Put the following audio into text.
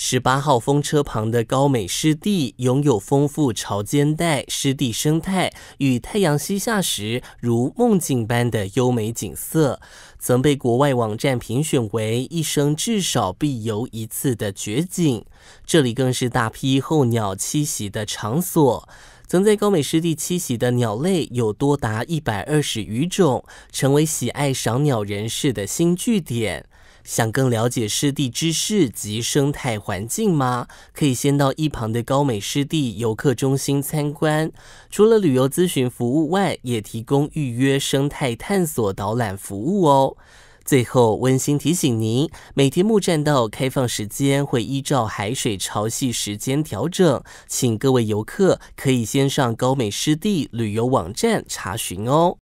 十八号风车旁的高美湿地，拥有丰富潮间带湿地生态与太阳西下时如梦境般的优美景色，曾被国外网站评选为一生至少必游一次的绝景。这里更是大批候鸟栖息的场所，曾在高美湿地栖息的鸟类有多达一百二十余种，成为喜爱赏鸟人士的新据点。想更了解湿地知识及生态环境吗？可以先到一旁的高美湿地游客中心参观。除了旅游咨询服务外，也提供预约生态探索导览服务哦。最后温馨提醒您，每天木栈道开放时间会依照海水潮汐时间调整，请各位游客可以先上高美湿地旅游网站查询哦。